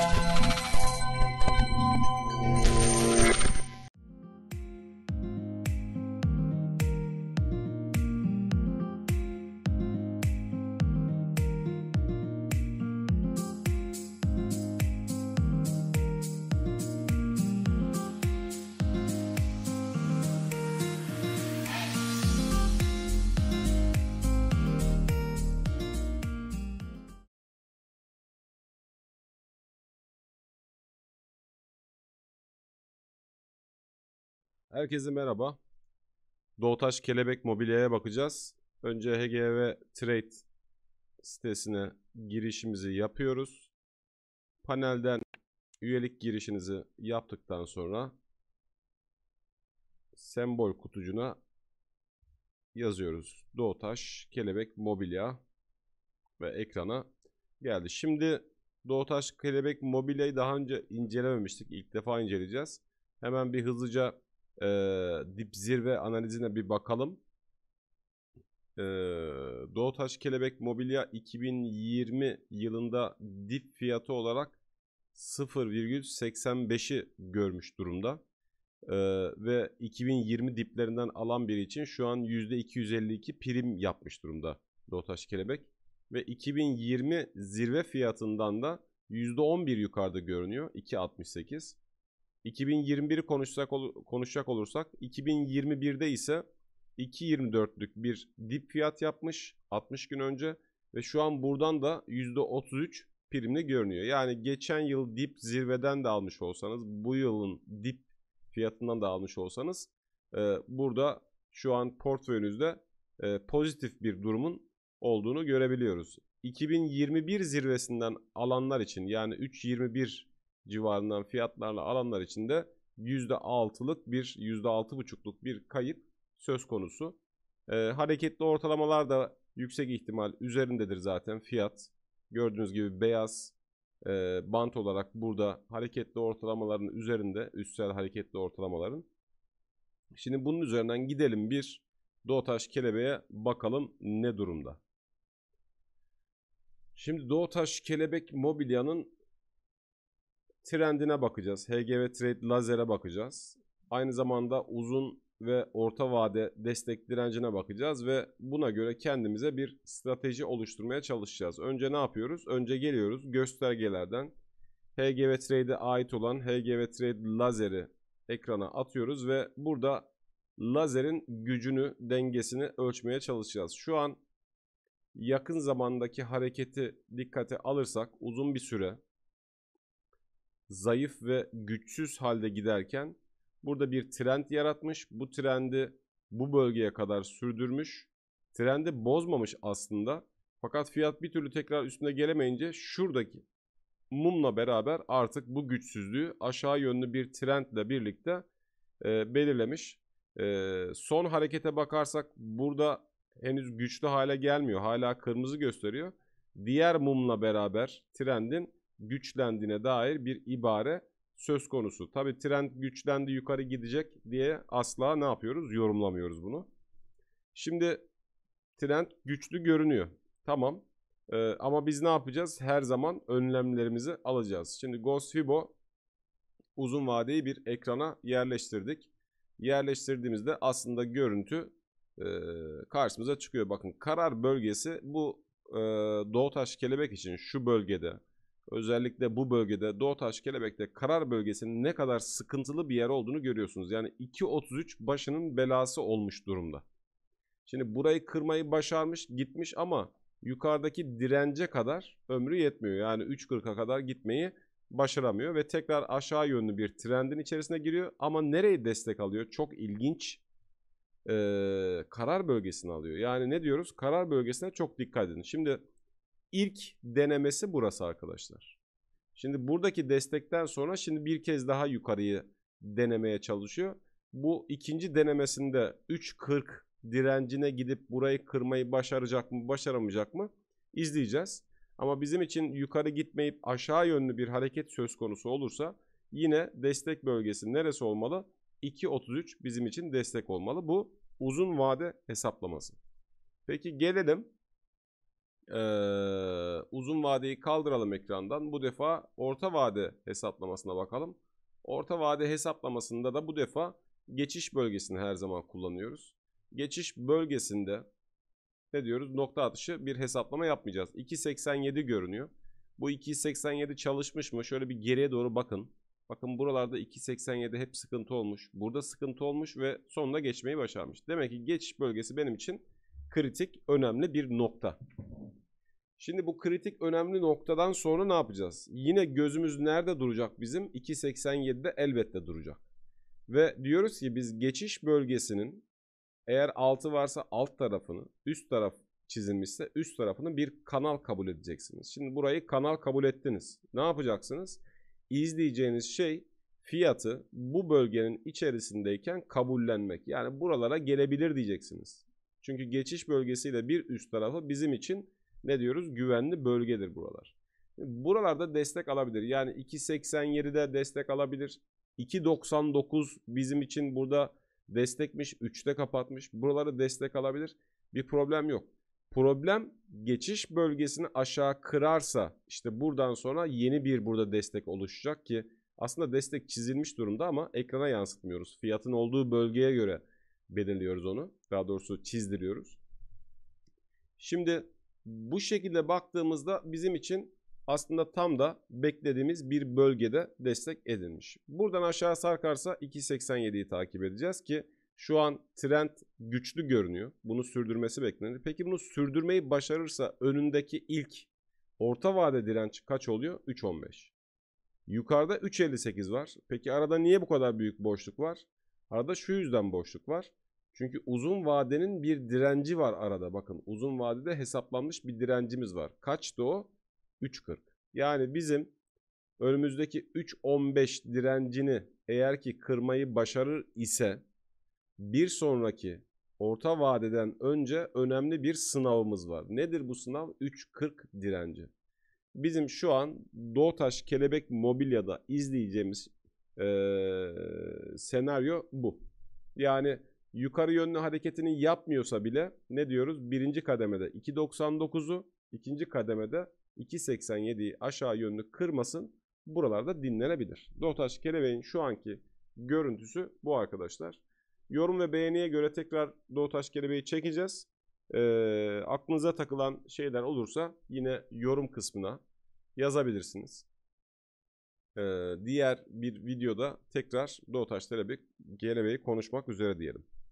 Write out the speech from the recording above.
you Herkese merhaba. Doğutaş Kelebek Mobilya'ya bakacağız. Önce HGV Trade sitesine girişimizi yapıyoruz. Panelden üyelik girişinizi yaptıktan sonra sembol kutucuna yazıyoruz. Doğutaş Kelebek Mobilya ve ekrana geldi. Şimdi Doğutaş Kelebek Mobilya'yı daha önce incelememiştik. İlk defa inceleyeceğiz. Hemen bir hızlıca e, dip zirve analizine bir bakalım. E, Doğutaş Kelebek Mobilya 2020 yılında dip fiyatı olarak 0,85'i görmüş durumda. E, ve 2020 diplerinden alan biri için şu an %252 prim yapmış durumda Doğutaş Kelebek. Ve 2020 zirve fiyatından da %11 yukarıda görünüyor. 2.68. 2021'i konuşsak konuşacak olursak 2021'de ise 2.24'lük bir dip fiyat yapmış 60 gün önce ve şu an buradan da %33 primli görünüyor. Yani geçen yıl dip zirveden de almış olsanız bu yılın dip fiyatından da almış olsanız e, burada şu an portföyünüzde e, pozitif bir durumun olduğunu görebiliyoruz. 2021 zirvesinden alanlar için yani 3.21 civarından fiyatlarla alanlar için de %6'lık bir %6,5'luk bir kayıp söz konusu. E, hareketli ortalamalar da yüksek ihtimal üzerindedir zaten fiyat. Gördüğünüz gibi beyaz e, bant olarak burada hareketli ortalamaların üzerinde üstsel hareketli ortalamaların. Şimdi bunun üzerinden gidelim bir Doğutaş kelebeğe bakalım ne durumda. Şimdi Doğutaş kelebek mobilyanın trendine bakacağız. HGV Trade Lazer'e bakacağız. Aynı zamanda uzun ve orta vade destek direncine bakacağız ve buna göre kendimize bir strateji oluşturmaya çalışacağız. Önce ne yapıyoruz? Önce geliyoruz göstergelerden HGV Trade'e ait olan HGV Trade lazeri ekrana atıyoruz ve burada lazerin gücünü, dengesini ölçmeye çalışacağız. Şu an yakın zamandaki hareketi dikkate alırsak uzun bir süre zayıf ve güçsüz halde giderken burada bir trend yaratmış. Bu trendi bu bölgeye kadar sürdürmüş. Trendi bozmamış aslında. Fakat fiyat bir türlü tekrar üstüne gelemeyince şuradaki mumla beraber artık bu güçsüzlüğü aşağı yönlü bir trendle birlikte e, belirlemiş. E, son harekete bakarsak burada henüz güçlü hale gelmiyor. Hala kırmızı gösteriyor. Diğer mumla beraber trendin güçlendiğine dair bir ibare söz konusu. Tabi trend güçlendi yukarı gidecek diye asla ne yapıyoruz? Yorumlamıyoruz bunu. Şimdi trend güçlü görünüyor. Tamam. Ee, ama biz ne yapacağız? Her zaman önlemlerimizi alacağız. Şimdi Ghost Fibo uzun vadeyi bir ekrana yerleştirdik. Yerleştirdiğimizde aslında görüntü e, karşımıza çıkıyor. Bakın karar bölgesi bu e, Doğu Taş Kelebek için şu bölgede özellikle bu bölgede Doğutaş Kelebek'te karar bölgesinin ne kadar sıkıntılı bir yer olduğunu görüyorsunuz. Yani 2.33 başının belası olmuş durumda. Şimdi burayı kırmayı başarmış gitmiş ama yukarıdaki dirence kadar ömrü yetmiyor. Yani 3.40'a kadar gitmeyi başaramıyor ve tekrar aşağı yönlü bir trendin içerisine giriyor. Ama nereyi destek alıyor? Çok ilginç e, karar bölgesini alıyor. Yani ne diyoruz? Karar bölgesine çok dikkat edin. Şimdi ilk denemesi burası arkadaşlar. Şimdi buradaki destekten sonra şimdi bir kez daha yukarıyı denemeye çalışıyor. Bu ikinci denemesinde 3.40 direncine gidip burayı kırmayı başaracak mı başaramayacak mı izleyeceğiz. Ama bizim için yukarı gitmeyip aşağı yönlü bir hareket söz konusu olursa yine destek bölgesi neresi olmalı? 2.33 bizim için destek olmalı. Bu uzun vade hesaplaması. Peki gelelim uzun vadeyi kaldıralım ekrandan. Bu defa orta vade hesaplamasına bakalım. Orta vade hesaplamasında da bu defa geçiş bölgesini her zaman kullanıyoruz. Geçiş bölgesinde ne diyoruz? Nokta atışı bir hesaplama yapmayacağız. 2.87 görünüyor. Bu 2.87 çalışmış mı? Şöyle bir geriye doğru bakın. Bakın buralarda 2.87 hep sıkıntı olmuş. Burada sıkıntı olmuş ve sonunda geçmeyi başarmış. Demek ki geçiş bölgesi benim için kritik önemli bir nokta. Şimdi bu kritik önemli noktadan sonra ne yapacağız? Yine gözümüz nerede duracak bizim? 2.87'de elbette duracak. Ve diyoruz ki biz geçiş bölgesinin eğer altı varsa alt tarafını, üst taraf çizilmişse üst tarafını bir kanal kabul edeceksiniz. Şimdi burayı kanal kabul ettiniz. Ne yapacaksınız? İzleyeceğiniz şey fiyatı bu bölgenin içerisindeyken kabullenmek. Yani buralara gelebilir diyeceksiniz. Çünkü geçiş bölgesiyle bir üst tarafı bizim için ne diyoruz? Güvenli bölgedir buralar. Buralarda destek alabilir. Yani 2.87'de destek alabilir. 2.99 bizim için burada destekmiş. 3'te kapatmış. Buraları destek alabilir. Bir problem yok. Problem geçiş bölgesini aşağı kırarsa işte buradan sonra yeni bir burada destek oluşacak ki aslında destek çizilmiş durumda ama ekrana yansıtmıyoruz. Fiyatın olduğu bölgeye göre belirliyoruz onu. Daha doğrusu çizdiriyoruz. Şimdi bu şekilde baktığımızda bizim için aslında tam da beklediğimiz bir bölgede destek edilmiş. Buradan aşağı sarkarsa 2.87'yi takip edeceğiz ki şu an trend güçlü görünüyor. Bunu sürdürmesi beklenir. Peki bunu sürdürmeyi başarırsa önündeki ilk orta vade direnç kaç oluyor? 3.15. Yukarıda 3.58 var. Peki arada niye bu kadar büyük boşluk var? Arada şu yüzden boşluk var. Çünkü uzun vadenin bir direnci var arada. Bakın uzun vadede hesaplanmış bir direncimiz var. Kaçtı o? 3.40. Yani bizim önümüzdeki 3.15 direncini eğer ki kırmayı başarır ise bir sonraki orta vadeden önce önemli bir sınavımız var. Nedir bu sınav? 3.40 direnci. Bizim şu an Doğtaş Kelebek Mobilya'da izleyeceğimiz e, senaryo bu. Yani yukarı yönlü hareketini yapmıyorsa bile ne diyoruz? Birinci kademede 2.99'u, ikinci kademede 2.87'yi aşağı yönlü kırmasın. Buralarda dinlenebilir. Dotaş Kelebeğin şu anki görüntüsü bu arkadaşlar. Yorum ve beğeniye göre tekrar Doğutaş Kelebeği çekeceğiz. E, aklınıza takılan şeyler olursa yine yorum kısmına yazabilirsiniz e, diğer bir videoda tekrar Doğutaş Kelebek, Kelebeği konuşmak üzere diyelim.